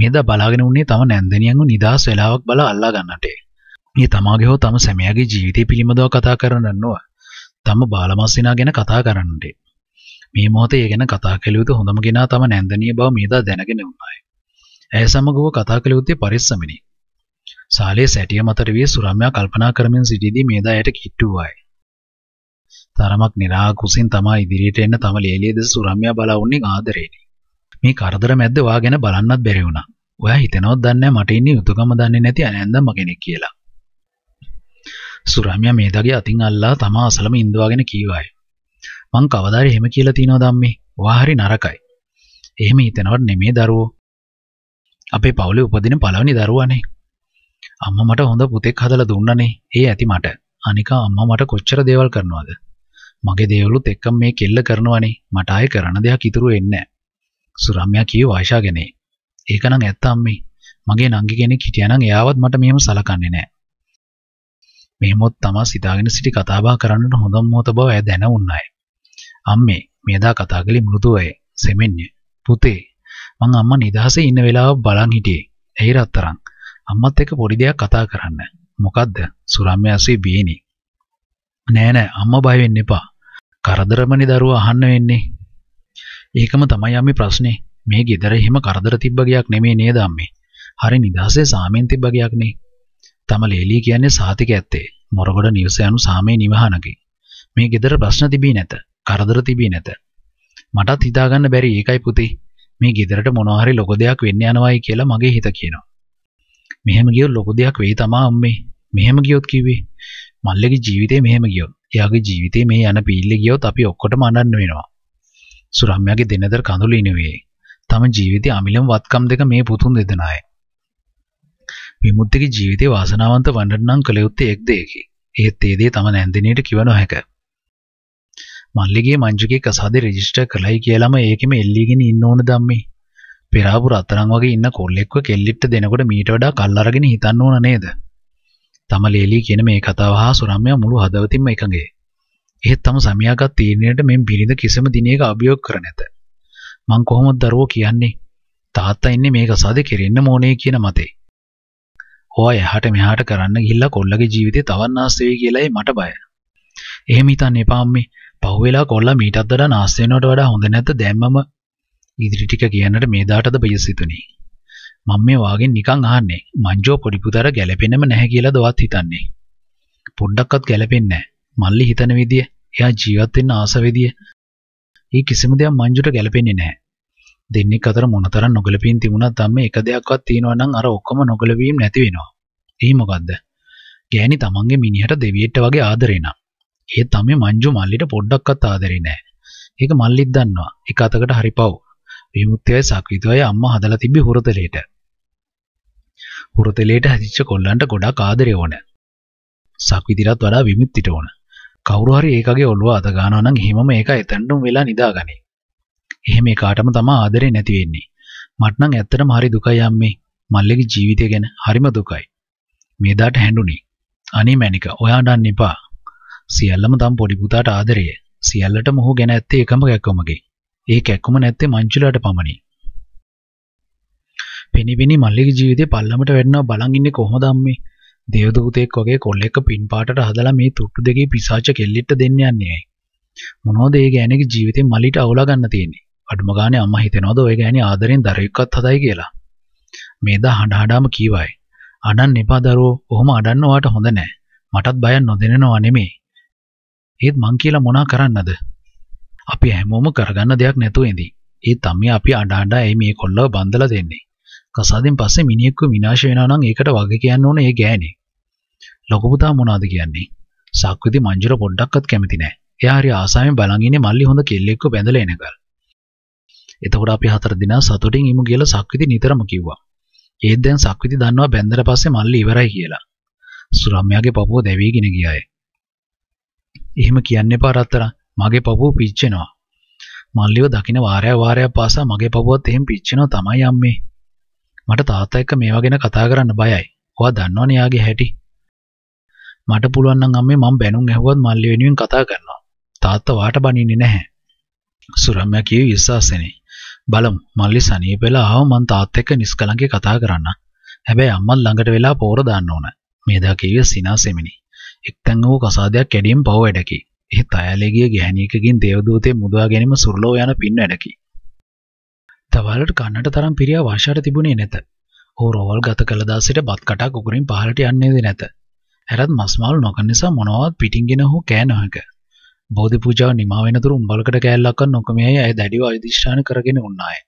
මේදා බලාගෙන උන්නේ තම නැන්දනියන්ව නිදහස් වෙලාවක් බලා අල්ලා ගන්නට. මේ තමාගේ හෝ තම සැමියාගේ ජීවිතය පිළිබඳව කතා කරන නොව තම බාලමස්සිනා ගැන කතා කරන්නට. මේ මොහොතේ ඒ ගැන කතා කළ යුතු හොඳම කෙනා තම නැන්දනිය බව මේදා දැනගෙන උනායි. ඇය සමගව කතා කළ යුත්තේ පරිස්සමෙනි. සාලේ සැටිය මතට වී සුරම්‍යා කල්පනා කරමින් සිටියේදී මේදා ඇයට කිට්ටුවායි. තරමක් නිරාකුසින් තමා ඉදිරියට එන්න තම ලේලිය දෙස සුරම්‍යා බලා උන්නේ ආදරේනි. මේ කරදර මැද්ද ඔයා ගැන බලන්නත් බැරි වුණා. ඔයා හිතනවත් දන්නේ මට ඉන්නේ යුතුයකම දන්නේ නැති අනෑන්දම කෙනෙක් කියලා. සුරාමියා මේදාගේ අතින් අල්ලා තම අසලම ඉඳවාගෙන කීවායි. මං කවදාරි එහෙම කියලා තියනවද අම්මේ? ඔයා හරි නරකයි. එහෙම හිතනවට නෙමේ දරුවෝ. අපේ පවුලේ උපදින පළවෙනි දරුවානේ. අම්මා මට හොඳ පුතෙක් හදලා දුන්නනේ. ඒ ඇති මට. අනිකා අම්මා මට කොච්චර දේවල් කරනවද? මගේ දේවලුත් එක්කම මේ කෙල්ල කරනවනේ. මට ආයේ කරන දෙයක් ඉතුරු වෙන්නේ නැහැ. සුරම්යා කියුවා ආයිෂා ගැන. ඒකනම් ඇත්ත අම්මේ. මගේ නංගි කෙනෙක් හිටියානම් එයාවත් මට මෙහෙම සලකන්නේ නැහැ. මෙහෙමොත් තමා සිතාගෙන සිටි කතාබහ කරන්නට හොඳම මොහොත බව ඇය දැනුණාය. අම්මේ මේදා කතා කළේ මෘදුවයේ සෙමෙන්නේ පුතේ මං අම්මා නිදහසේ ඉන්න වෙලාව බලන් හිටියේ ඇයි රත්තරන් අම්මත් එක්ක පොඩි දෙයක් කතා කරන්න මොකද්ද සුරම්යාසේ බීනි නෑ නෑ අම්මා බය වෙන්න එපා කරදරමනේ දරුවා අහන්න වෙන්නේ ඒකම තමයි අපි ප්‍රශ්නේ. මේ ගෙදර එහෙම කරදර තිබ්බ ගයක් නෙමෙයි නේද අම්මේ. හරි නිදහසේ සාමෙන් තිබ්බ ගයක් නේ. තම ලේලි කියන්නේ සාතික ඇත්තේ. මොරගොඩ නිවස යනු සාමේ නිවහනකි. මේ ගෙදර ප්‍රශ්න තිබී නැත. කරදර තිබී නැත. මටත් හිතාගන්න බැරි ඒකයි පුතේ. මේ ගෙදරට මොනවා හරි ලොකු දෙයක් වෙන්න යනවායි කියලා මගේ හිත කියනවා. මෙහෙම ගියොත් ලොකු දෙයක් වෙයි තමා අම්මේ. මෙහෙම ගියොත් කිව්වේ. මල්ලගේ ජීවිතේ මෙහෙම ගියොත්. එයාගේ ජීවිතේ මේ යන පීල්ලේ ගියොත් අපි ඔක්කොටම අඬන්න වෙනවා. සුරම්යාගේ දෙනදර කඳුළු ඉනුවේ. තම ජීවිතය අමිලම වත්කම් දෙක මේ පුතුන් දෙදෙනයි. විමුක්තිගේ ජීවිතේ වාසනාවන්ත වන්නට නම් කළ යුත්තේ එක් දෙයකි. ඒත් ඒ දේ තම නැන්දිනේට කිව නොහැක. මල්ලිගේ මංජුගේ කසාදේ රෙජිස්ටර් කළයි කියලාම ඒකෙම එල්ලීගෙන ඉන්න ඕන ධම්මේ. පෙරාපුර අතරන් වගේ ඉන්න කොල්ලෙක්ව කෙල්ලිට්ට දෙනකොට මීට වඩා කල් අරගෙන හිතන්න ඕන නේද? තම ලේලි කියන මේ කතාව හා සුරම්යා මුළු හදවතින්ම එකඟයි. එහෙත් තම සමයාගත් තීරණයට මෙම බිරිඳ කිසිම දිනයක අභියෝග කර නැත. මං කොහොමද දරුවෝ කියන්නේ? තාත්තා ඉන්නේ මේක සාද කෙරෙන්න ඕනේ කියන මතේ. ඔය එහාට මෙහාට කරන්න ගිහිල්ලා කොල්ලගේ ජීවිතේ තවත් නාස්ති වෙයි කියලායි මට බය. එහෙම හිතන්න එපා අම්මේ. පහුවෙලා කොල්ලා මීටත් වඩා නාස්ති වෙනවට වඩා හොඳ නැද්ද දැම්මම ඉදිරි ටික කියන්නට මේ දාටද බයසිතුනේ. මම මේ වාගෙන් නිකන් අහන්නේ. මංජෝ පොඩි පුතාට ගැළපෙන්නම නැහැ කියලාද ඔවත් හිතන්නේ. පොඩ්ඩක්වත් ගැළපෙන්නේ නැහැ. මල්ලි හිතන විදිය, එයා ජීවත් වෙන්න ආස විදිය, ඊ කිසිම දෙයක් මංජුට ගැලපෙන්නේ නැහැ. දෙන්නේ අතර මොනතරම් නොගැලපීම් තිබුණත් අම්මේ එක දෙයක්වත් තියෙනවා නම් අර ඔක්කොම නොගැලපීම් නැති වෙනවා. ඒ මොකද්ද? ගෑණි තමන්ගේ මිනිහට දෙවියෙක්ට වගේ ආදරේ නම්. ඒ තමයි මංජු මල්ලිට පොඩ්ඩක්වත් ආදරේ නැහැ. ඒක මල්ලිත් දන්නවා. එක අතකට හරිපව්. විමුක්තියයි සක්විතයයි අම්මා හදලා තිබ්බේ හුරතලේට. හුරතලේට හදිච්ච කොල්ලන්ට ගොඩක් ආදරය ඕන. සක්විතිටත් වඩා විමුක්තිට ඕන. කවුරු හරි ඒකගේ ඔළුව අත ගන්නවා නම් එහෙමම ඒක එතනටම වෙලා නිදාගනී. එහෙම ඒකාටම තමයි ආදරේ නැති වෙන්නේ. මට නම් ඇත්තටම හරි දුකයි අම්මේ. මල්ලේගේ ජීවිතය ගැන හරිම දුකයි. මේ දාට හැඬුනේ. අනේ මැනික ඔයා අඬන්න එපා. සියල්ලම තම පොඩි පුතාට ආදරය. සියල්ලටම ඔහු ගැන ඇත්තේ එකම කැක්කමගේ. ඒ කැක්කම නැත්තේ මංජුලාට පමණයි. පෙනිපෙනී මල්ලේගේ ජීවිතේ පල්ලමට වැටෙනවා බලන් ඉන්නේ කොහොමද අම්මේ? දේවදූතෙක් වගේ කොල්ලෙක්ව පින්පාටට හදලා මේ තුට්ටු දෙකේ පිසාච කෙල්ලෙට දෙන්න යන්නේ ඇයි? මොනවද ඒ ගෑණිගේ ජීවිතේ මලිට අවුලා ගන්න තියෙන්නේ? අඩුම ගානේ අම්මා හිතනවද ඔය ගෑණි ආදරෙන් දරුවෙක්වත් හදයි කියලා? මේ දා හඬ හඬාම කීවයි. අඩන්න එපා දරුවෝ, ඔහොම අඩන්න ඔයාට හොඳ නෑ. මටත් බයක් නොදෙනනවා නෙමේ. ඒත් මං කියලා මොනා කරන්නද? අපි හැමෝම කරගන්න දෙයක් නැතුව ඉඳී. ඒ තමයි අපි අඬ අඬ ඇයි මේ කොල්ලව බන්දලා දෙන්නේ? කසාදෙන් පස්සේ මිනිහෙක්ව විනාශ වෙනවා නම් ඒකට වගේ කියන්න ඕනේ ඒ ගෑණි. ලොකපුතා මොනාද කියන්නේ? සක්විති මංජුර පොඩ්ඩක්වත් කැමති නෑ. එයා හරි ආසාවෙන් බලන් ඉන්නේ මල්ලි හොඳ කෙල්ලෙක්ව බැඳලා එනකල්. එතකොට අපි හතර දිනා සතුටින් ඉමු කියලා සක්විති නිතරම කිව්වා. ඒත් දැන් සක්විති දන්නවා බැඳලා පස්සේ මල්ලි ඉවරයි කියලා. සුරම්යාගේ පපුව දැවිගෙන ගියාය. එහෙම කියන්න එපා රත්තරන්. මගේ පපුව පිච්චෙනවා. මල්ලිව දකින වාරය වාරයක් පාසා මගේ පපුවත් එහෙම පිච්චෙනවා තමයි අම්මේ. මට තාත්තා එක්ක මේවා ගැන කතා කරන්න බයයි. ඔයා දන්නවනේ යාගේ හැටි. මට පුළුවන් නම් අම්මේ මම බැනුම් ඇහුවත් මල්ලි වෙනුවෙන් කතා කරනවා. තාත්තා වාට බනින්නේ නැහැ. සුරම්‍යා කියේ විශ්වාසෙනේ. බලමු මල්ලි සනීප වෙලා ආව මං තාත්තා එක්ක නිස්කලංකේ කතා කරන්න. හැබැයි අම්මත් ළඟට වෙලා පෝර දාන්න ඕන. මේදා කියේ සිනාසෙමිනි. එක්තැන් වූ කසාදයක් කැඩීම පව වැඩකි. එහෙත් අයලේ ගිය ගැහණියකකින් දේවදූතේ මුදවා ගැනීම සුරලෝ යන පින් වැඩකි. තවලට කන්නට තරම් පිරියා වාශාට තිබුණේ නැත. ඔහු රෝවල් ගත කළ දාසිට බත් කටක් උගුරින් පහළට යන්නේද නැත. ඇරත් මස්මාල් නොකන නිසා මොනවත් පිටින් ගෙන හෝ කෑ නොහැක. බෝධි පූජාව නිමා වෙනතුරු උම්බලකට කෑල්ලක් නොකමයි ඇය දැඩිව අධිෂ්ඨාන කරගෙන උන්නාය.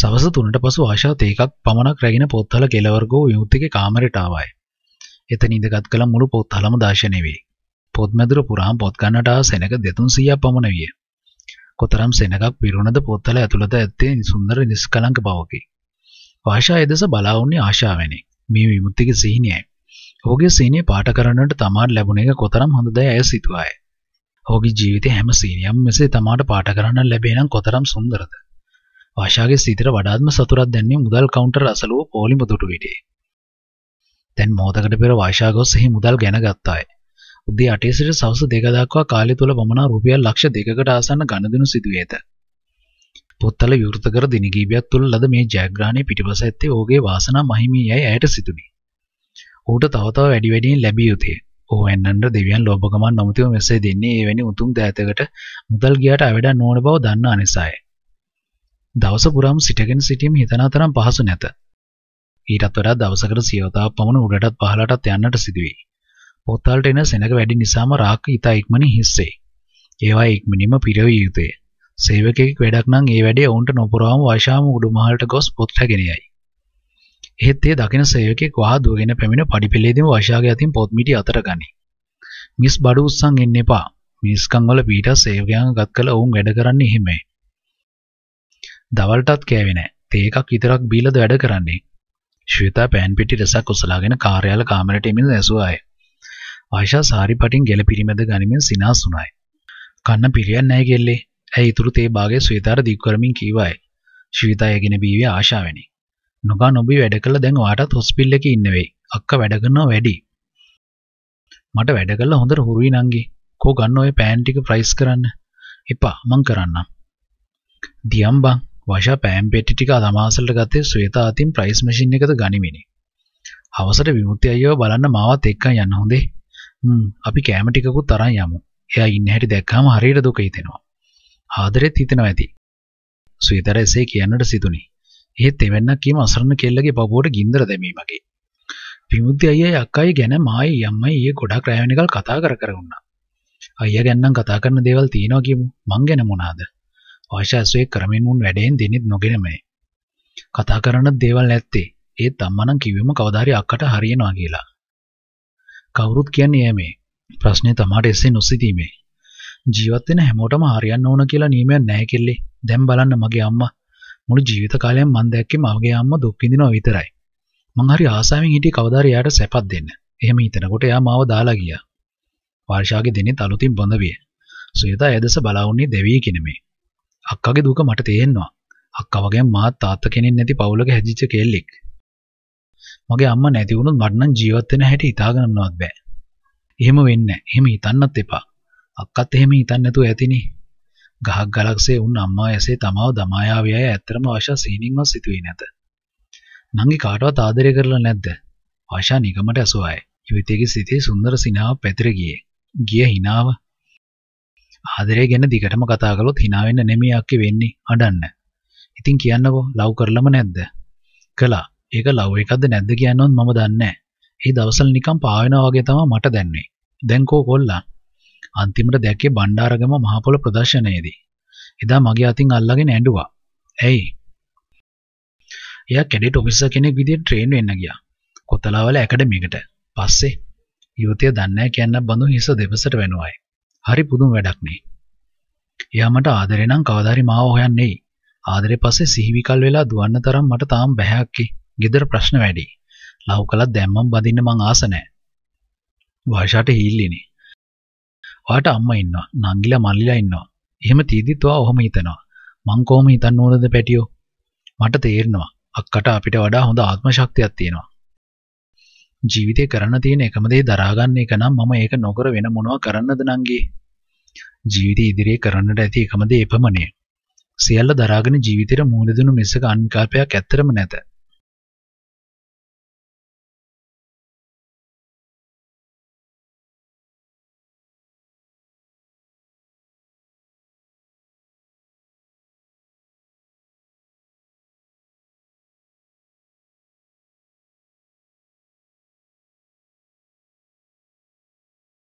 සවස 3ට පසු ආශා තේකක් පමණක් රැගෙන පොත්හල කෙළවර්ගෝ විමුක්තිගේ කාමරයට ආවයි. එතන ඉඳගත් කල මුළු පොත්හලම දාශනය වේ. පොත්මැදුර පුරාම පොත් ගන්නට ආ සෙනඟ 200ක් පමණ විය. කොතරම් සෙනඟක් පිරුණද පොත්හල ඇතුළත ඇත්තේ සුන්දර නිෂ්කලංක බවකි. ආශා එදෙස බලා වුණේ ආශාවෙනි. මේ විමුක්තිගේ සිහිනයයි. ඔහුගේ සීනිය පාට කරන්නට තමාට ලැබුණ එක කොතරම් හොඳදැයි ඇය සිතුවාය. ඔහුගේ ජීවිතයේ හැම සීනියම් මෙසේ තමාට පාට කරන්න ලැබේ නම් කොතරම් සුන්දරද. ආශාගේ සිතට වඩාත්ම සතුටක් දැන්නේ මුදල් කවුන්ටර් අසලුව පෝලි මුදුටු විටේ. දැන් මොහොතකට පෙර වායිෂා ගොස් එහි මුදල් ගැන ගත්තාය. උදේ 8 සිට සවස 2 දක්වා කාලය තුල පමණ රුපියල් ලක්ෂ 2කට ආසන්න ගණදෙනු සිදුවේ ඇත. පොත්තල විවෘත කර දින කිහිපයක් තුල ලද මේ ජයග්‍රහණය පිටිපස ඇත්තේ ඔහුගේ වාසනා මහිමී යයි ඇයට සිතුනි. ඌට තවතව වැඩි වැඩියෙන් ලැබිය යුතුය. ඔහු එන්නන්ට දෙවියන් ලෝභකමන් නොමැතිව මෙසේ දෙන්නේ එවැනි උතුම් දෑතකට මුදල් ගියාට අවඩක් නොවන බව දන්නා නිසාය. දවස පුරාම සිටගෙන සිටීම හිතනා තරම් පහසු නැත. ඊටත් වඩා දවසකට සියවතාවක් පමණ උඩටත් පහළටත් යන්නට සිදුවේ. පොත්වලට එන සෙනඟ වැඩි නිසාම රාක්ක ඉතා ඉක්මනින් හිස්සේ. ඒවා ඉක්මනින්ම පිරවිය යුතුය. සේවකයෙක් වැඩක් නම් ඒ වැඩේ ඔවුන්ට නොපුරවම වශාම උඩුමහලට ගොස් පොත් රැගෙන යයි. එහෙත් ඒ දකින සේවකෙක් වහා දුවගෙන පැමිණ පඩිපෙළේදීම වශාගේ අතින් පොත්මිටි අතර ගනී. මිස් බඩු උස්සන් එන්න එපා. මිනිස්කම් වල පීට සේවකයන් ගත් කළ ඔවුන් වැඩ කරන්නේ එහෙමයි. දවල්ටත් කෑවේ නැහැ. තේ එකක් විතරක් බීලාද වැඩ කරන්නේ. ශ්වේතා පෑන් පෙට්ටි රසක් උසලාගෙන කාර්යාල කාමරයට එමින් ඇසුවාය. ආයිෂා සාරි පටින් ගෙල පිරිමැද ගනිමින් සිනාස් වුණාය. කන්න පිළියන්නේ නැහැ කෙල්ලේ. ඇයි ඉතුරු තේ භාගය ශ්වේතාට දික් කරමින් කීවාය. ශ්වේතා යගෙන බීවේ ආශාවෙනි. නොගා නොබී වැඩ කළ දැන් ඔයාටත් හොස්පිල් එකේ ඉන්නවෙයි. අක්ක වැඩ කරනවා වැඩි. මට වැඩ කළා හොඳට හුරුයි නංගි. කෝ ගන්න ඔය පෑන් ටික ප්‍රයිස් කරන්න. එපා මං කරන්නම්. දියම් බං වෂා පෑම් පෙට්ටි ටික අද මාසෙල්ට ගත්තේ ශ්වේතා අතින් ප්‍රයිස් මැෂින් එකද ගනිමිනේ. හවසට විමුක්ති අයියව බලන්න මාවත් එක්කන් යන්න හොඳේ. හ්ම් අපි කෑම ටිකකුත් අරන් යමු. එයා ඉන්න හැටි දැක්කාම හරියට දුක හිතෙනවා. ආදරෙත් හිතෙනවා ඇති. සුවිතර එසේ කියන්නට සිතුනි. එහෙත් එවන්නක් කීම අසරණ කෙල්ලගේ පපුවට ගින්දර දැමීමකි. විමුක්ති අයියයි අක්කයි ගැන මායි අම්මයි ඊයේ ගොඩක් රැවෙනකල් කතා කර කර වුණා. අයියා ගැන නම් කතා කරන දේවල් තියනවා කියමු. මං ගැන මොනාද? ආශාසුවේ කරමින් මුන් වැඩෙන් දෙනෙත් නොගෙනමයි. කතා කරන දේවල් ඇත්තේ. ඒත් අම්මා නම් කිව්වෙම කවදාහරි අක්කට හරියනවා කියලා. කවුරුත් කියන්නේ එමේ. ප්‍රශ්නේ තමාට එසේ නොසිතීමේ. ජීවත් වෙන හැමෝටම හරියන්න ඕන කියලා නියමයක් නැහැ කෙල්ලේ. දැන් බලන්න මගේ අම්මා මුළු ජීවිත කාලයම මම දැක්කේ මගේ අම්මා දුක් විඳිනවා විතරයි. මං හරි ආසාවෙන් හිටියේ කවදා හරි එයාට සැපක් දෙන්න. එහෙම හිතනකොට එයා මාව දාලා ගියා. වර්ෂාගේ දිනෙත් අලුතින් බඳ විය. සුජිතා එදස බලා වුණේ දෙවි කිනමේ. අක්කාගේ දුක මට තේරෙනවා. අක්කා වගේ මාත් තාත්තා කෙනෙක් නැති පවුලක හැදිච්ච කෙල්ලෙක්. මගේ අම්මා නැති වුණොත් මට නම් ජීවත් වෙන හැටි හිතා ගන්නවත් බෑ. එහෙම වෙන්නේ නැහැ. එහෙම හිතන්නත් එපා. අක්කත් එහෙම හිතන්නේ නැතුව ඇතිනේ. ගහක් ගලක්සේ උන් අම්මා ඇසේ තමාව දමායාවේ අය ඇත්තරම ආශා සීනින්වත් සිතුවේ නැත. නංගි කාටවත් ආදරය කරලා නැද්ද? ආශා නිකමට ඇසුවාය. යුවතියගේ සිතේ සුන්දර සිනාව පැතිර ගියේ. ගිය හිනාව ආදරය ගැන දිගටම කතා කළොත් hina වෙන්න නෙමෙයි අක්කේ වෙන්නේ අඬන්න. ඉතින් කියන්නකෝ ලව් කරලම නැද්ද? කළා. ඒක ලව් එකක්ද නැද්ද කියනවත් මම දන්නේ නැහැ. ඒ දවස්වල නිකන් පාවෙනවා වගේ තමයි මට දැනෙන්නේ. දැන් කෝ කොල්ලා අන්තිමට දැක්කේ බණ්ඩාරගම මහපොළ ප්‍රදර්ශනයේදී. එදා මගේ අතින් අල්ලගෙන ඇඬුවා. ඇයි? එයා කැඩට් ඔෆිසර් කෙනෙක් විදිහට ට්‍රේන් වෙන්න ගියා. කොතලාවල ඇකඩමි එකට. පස්සේ යුවතිය දන්නේ කියන්න බඳු හිස දෙපසට වෙනවයි. හරි පුදුම වැඩක් නේ. එයා මට ආදරේ නම් කවදා හරි මාව හොයන්නේ. ආදරේ පස්සේ සිහිවිකල් වෙලා දුවන්න තරම් මට තාම බැහැක්කේ. ගෙදර ප්‍රශ්න වැඩි. ලව් කළා දැම්මම් බඳින්න මං ආස නැහැ. වර්ෂාට හීල්ලිනේ. ඔයාට අම්මා ඉන්නවා, නංගිලා මල්ලිලා ඉන්නවා. එහෙම තියෙද්දිත් ඔයා ඔහොම හිතනවා. මං කොහොම හිතන්න ඕනද පැටියෝ? මට තේරෙනවා. අක්කට අපිට වඩා හොඳ ආත්ම ශක්තියක් තියෙනවා. ජීවිතේ කරන්න තියෙන එකම දේ දරාගන්න එක නම් මම ඒක නොකර වෙන මොනවා කරන්නද නංගි? ජීවිතේ ඉදිරියේ කරන්නට ඇති එකම දේ එපමණය. සියල්ල දරාගෙන ජීවිතේට මුහුණ දෙනු මිසක අන්කාපයක් ඇත්තරම නැත.